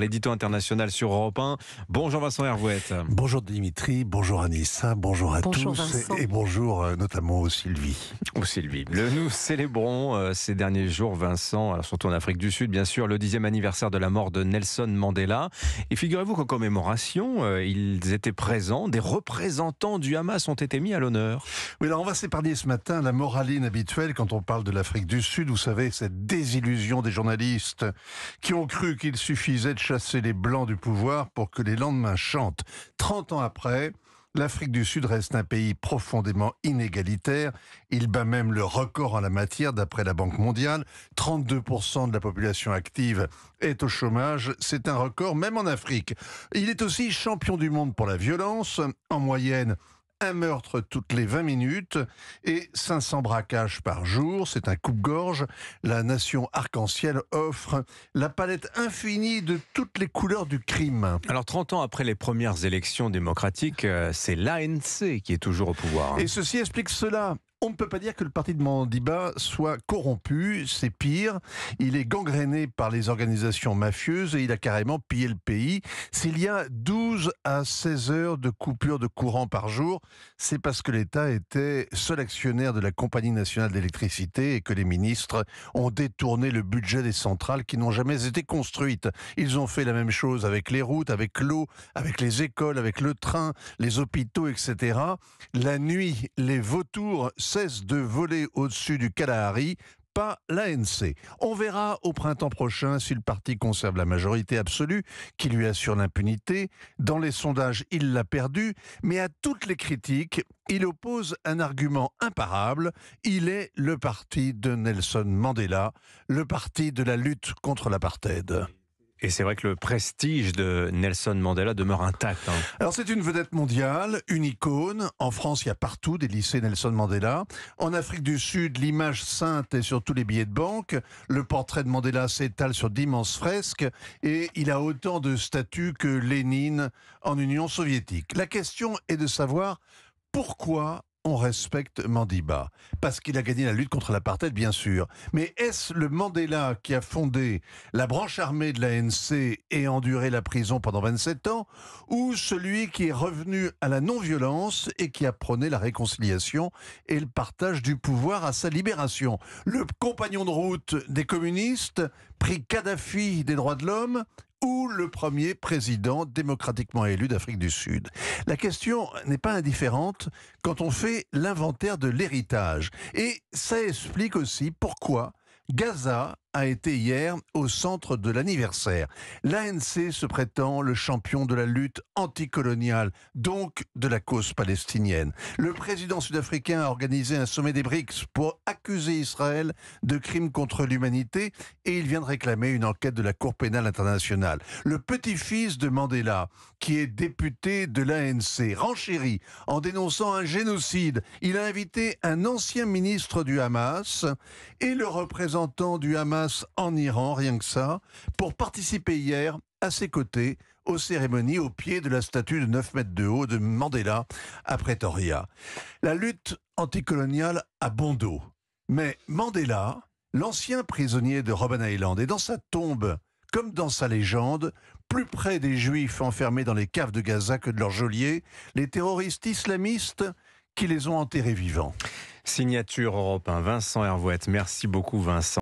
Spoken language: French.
l'édito international sur Europe 1. Bonjour Vincent Hervouette. Bonjour Dimitri, bonjour Anissa, bonjour à tous et bonjour euh, notamment au Sylvie. Au Sylvie. Le, nous célébrons euh, ces derniers jours, Vincent, alors surtout en Afrique du Sud, bien sûr, le dixième anniversaire de la mort de Nelson Mandela. Et figurez-vous qu'en commémoration, euh, ils étaient présents, des représentants du Hamas ont été mis à l'honneur. Oui, alors on va s'épargner ce matin la moraline habituelle quand on parle de l'Afrique du Sud. Vous savez, cette désillusion des journalistes qui ont cru qu'il suffisait de chasser les blancs du pouvoir pour que les lendemains chantent. 30 ans après, l'Afrique du Sud reste un pays profondément inégalitaire. Il bat même le record en la matière d'après la Banque mondiale. 32% de la population active est au chômage. C'est un record même en Afrique. Il est aussi champion du monde pour la violence. En moyenne, un meurtre toutes les 20 minutes et 500 braquages par jour. C'est un coupe-gorge. La nation arc-en-ciel offre la palette infinie de toutes les couleurs du crime. Alors 30 ans après les premières élections démocratiques, euh, c'est l'ANC qui est toujours au pouvoir. Hein. Et ceci explique cela. On ne peut pas dire que le parti de Mandiba soit corrompu, c'est pire. Il est gangréné par les organisations mafieuses et il a carrément pillé le pays. S'il y a 12 à 16 heures de coupure de courant par jour, c'est parce que l'État était seul actionnaire de la Compagnie nationale d'électricité et que les ministres ont détourné le budget des centrales qui n'ont jamais été construites. Ils ont fait la même chose avec les routes, avec l'eau, avec les écoles, avec le train, les hôpitaux, etc. La nuit, les vautours cesse de voler au-dessus du Kalahari pas l'ANC. On verra au printemps prochain si le parti conserve la majorité absolue qui lui assure l'impunité. Dans les sondages, il l'a perdu, mais à toutes les critiques, il oppose un argument imparable. Il est le parti de Nelson Mandela, le parti de la lutte contre l'apartheid. Et c'est vrai que le prestige de Nelson Mandela demeure intact. Hein. Alors c'est une vedette mondiale, une icône. En France, il y a partout des lycées Nelson Mandela. En Afrique du Sud, l'image sainte est sur tous les billets de banque. Le portrait de Mandela s'étale sur d'immenses fresques et il a autant de statues que Lénine en Union soviétique. La question est de savoir pourquoi on respecte Mandiba Parce qu'il a gagné la lutte contre l'apartheid, bien sûr. Mais est-ce le Mandela qui a fondé la branche armée de l'ANC et enduré la prison pendant 27 ans, ou celui qui est revenu à la non-violence et qui a prôné la réconciliation et le partage du pouvoir à sa libération Le compagnon de route des communistes, pris Kadhafi des droits de l'homme, ou le premier président démocratiquement élu d'Afrique du Sud. La question n'est pas indifférente quand on fait l'inventaire de l'héritage. Et ça explique aussi pourquoi Gaza a été hier au centre de l'anniversaire. L'ANC se prétend le champion de la lutte anticoloniale, donc de la cause palestinienne. Le président sud-africain a organisé un sommet des BRICS pour accuser Israël de crimes contre l'humanité et il vient de réclamer une enquête de la Cour pénale internationale. Le petit-fils de Mandela, qui est député de l'ANC, renchérit en dénonçant un génocide. Il a invité un ancien ministre du Hamas et le représentant du Hamas en Iran, rien que ça, pour participer hier à ses côtés aux cérémonies au pied de la statue de 9 mètres de haut de Mandela à Pretoria. La lutte anticoloniale a bon dos. Mais Mandela, l'ancien prisonnier de Robben Island, est dans sa tombe, comme dans sa légende, plus près des Juifs enfermés dans les caves de Gaza que de leurs geôliers, les terroristes islamistes qui les ont enterrés vivants. Signature Europe Vincent Hervouette. Merci beaucoup Vincent.